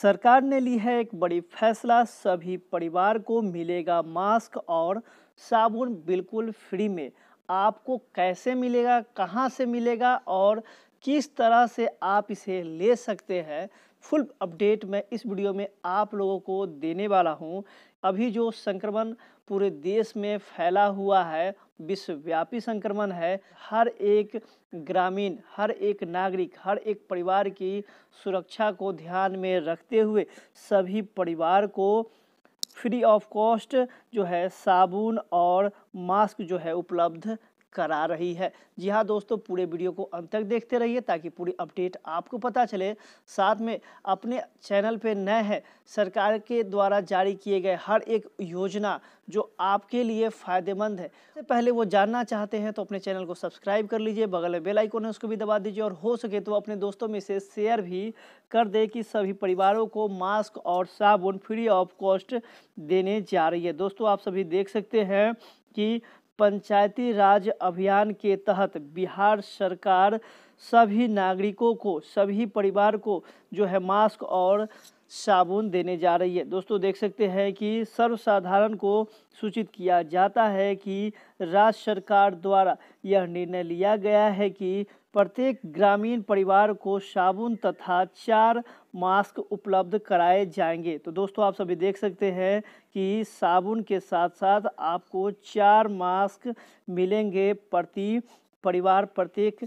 सरकार ने ली है एक बड़ी फैसला सभी परिवार को मिलेगा मास्क और साबुन बिल्कुल फ्री में आपको कैसे मिलेगा कहाँ से मिलेगा और किस तरह से आप इसे ले सकते हैं फुल अपडेट मैं इस वीडियो में आप लोगों को देने वाला हूँ अभी जो संक्रमण पूरे देश में फैला हुआ है विश्वव्यापी संक्रमण है हर एक ग्रामीण हर एक नागरिक हर एक परिवार की सुरक्षा को ध्यान में रखते हुए सभी परिवार को फ्री ऑफ कॉस्ट जो है साबुन और मास्क जो है उपलब्ध करा रही है जी हाँ दोस्तों पूरे वीडियो को अंत तक देखते रहिए ताकि पूरी अपडेट आपको पता चले साथ में अपने चैनल पे नए हैं सरकार के द्वारा जारी किए गए हर एक योजना जो आपके लिए फ़ायदेमंद है तो पहले वो जानना चाहते हैं तो अपने चैनल को सब्सक्राइब कर लीजिए बगल में बेल है उसको भी दबा दीजिए और हो सके तो अपने दोस्तों में से शेयर भी कर दे कि सभी परिवारों को मास्क और साबुन फ्री ऑफ कॉस्ट देने जा रही है दोस्तों आप सभी देख सकते हैं कि पंचायती राज अभियान के तहत बिहार सरकार सभी नागरिकों को सभी परिवार को जो है मास्क और साबुन देने जा रही है दोस्तों देख सकते हैं कि सर्वसाधारण को सूचित किया जाता है कि राज्य सरकार द्वारा यह निर्णय लिया गया है कि प्रत्येक ग्रामीण परिवार को साबुन तथा चार मास्क उपलब्ध कराए जाएंगे तो दोस्तों आप सभी देख सकते हैं कि साबुन के साथ साथ आपको चार मास्क मिलेंगे प्रति परिवार प्रत्येक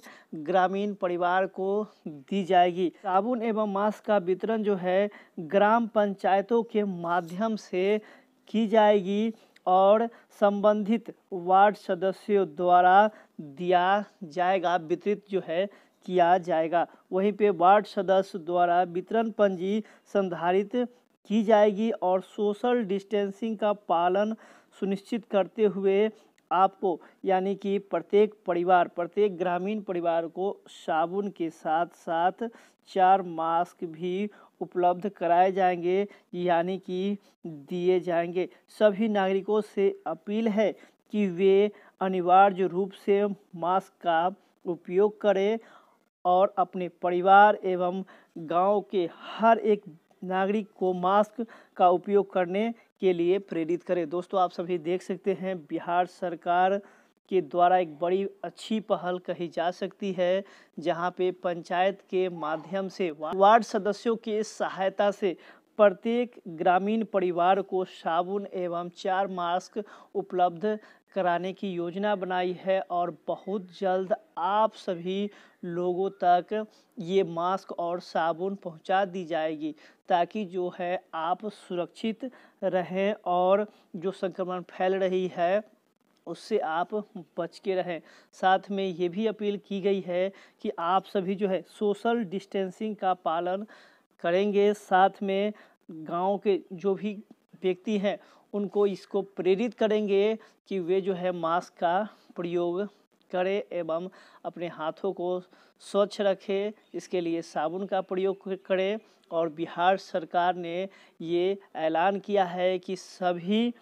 ग्रामीण परिवार को दी जाएगी साबुन एवं मास्क का वितरण जो है ग्राम पंचायतों के माध्यम से की जाएगी और संबंधित वार्ड सदस्यों द्वारा दिया जाएगा वितरित जो है किया जाएगा वहीं पे वार्ड सदस्य द्वारा वितरण पंजी संधारित की जाएगी और सोशल डिस्टेंसिंग का पालन सुनिश्चित करते हुए आपको यानी कि प्रत्येक परिवार प्रत्येक ग्रामीण परिवार को साबुन के साथ साथ चार मास्क भी उपलब्ध कराए जाएंगे यानी कि दिए जाएंगे सभी नागरिकों से अपील है कि वे अनिवार्य रूप से मास्क का उपयोग करें और अपने परिवार एवं गांव के हर एक नागरिक को मास्क का उपयोग करने के लिए प्रेरित करें दोस्तों आप सभी देख सकते हैं बिहार सरकार के द्वारा एक बड़ी अच्छी पहल कही जा सकती है जहां पे पंचायत के माध्यम से वार्ड सदस्यों की सहायता से प्रत्येक ग्रामीण परिवार को साबुन एवं चार मास्क उपलब्ध कराने की योजना बनाई है और बहुत जल्द आप सभी लोगों तक ये मास्क और साबुन पहुंचा दी जाएगी ताकि जो है आप सुरक्षित रहें और जो संक्रमण फैल रही है उससे आप बच के रहें साथ में ये भी अपील की गई है कि आप सभी जो है सोशल डिस्टेंसिंग का पालन करेंगे साथ में गांव के जो भी व्यक्ति हैं उनको इसको प्रेरित करेंगे कि वे जो है मास्क का प्रयोग करें एवं अपने हाथों को स्वच्छ रखें इसके लिए साबुन का प्रयोग करें और बिहार सरकार ने ये ऐलान किया है कि सभी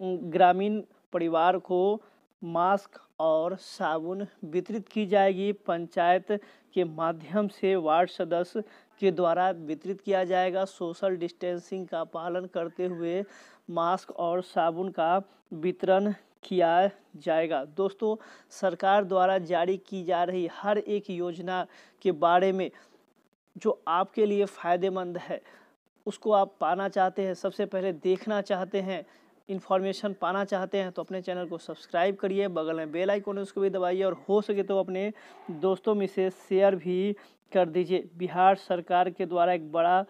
ग्रामीण परिवार को मास्क और साबुन वितरित की जाएगी पंचायत के माध्यम से वार्ड सदस्य के द्वारा वितरित किया जाएगा सोशल डिस्टेंसिंग का पालन करते हुए मास्क और साबुन का वितरण किया जाएगा दोस्तों सरकार द्वारा जारी की जा रही हर एक योजना के बारे में जो आपके लिए फ़ायदेमंद है उसको आप पाना चाहते हैं सबसे पहले देखना चाहते हैं इन्फॉर्मेशन पाना चाहते हैं तो अपने चैनल को सब्सक्राइब करिए बगल में बेल आइकॉन उसको भी दबाइए और हो सके तो अपने दोस्तों में से शेयर भी कर दीजिए बिहार सरकार के द्वारा एक बड़ा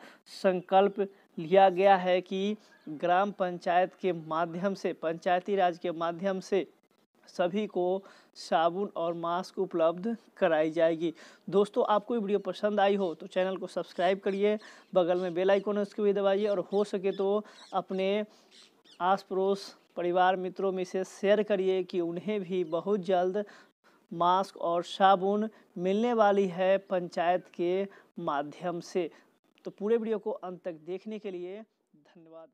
संकल्प लिया गया है कि ग्राम पंचायत के माध्यम से पंचायती राज के माध्यम से सभी को साबुन और मास्क उपलब्ध कराई जाएगी दोस्तों आपको ये वीडियो पसंद आई हो तो चैनल को सब्सक्राइब करिए बगल में बेल आइकन उसको भी दबाइए और हो सके तो अपने आस पड़ोस परिवार मित्रों में से शेयर करिए कि उन्हें भी बहुत जल्द मास्क और साबुन मिलने वाली है पंचायत के माध्यम से तो पूरे वीडियो को अंत तक देखने के लिए धन्यवाद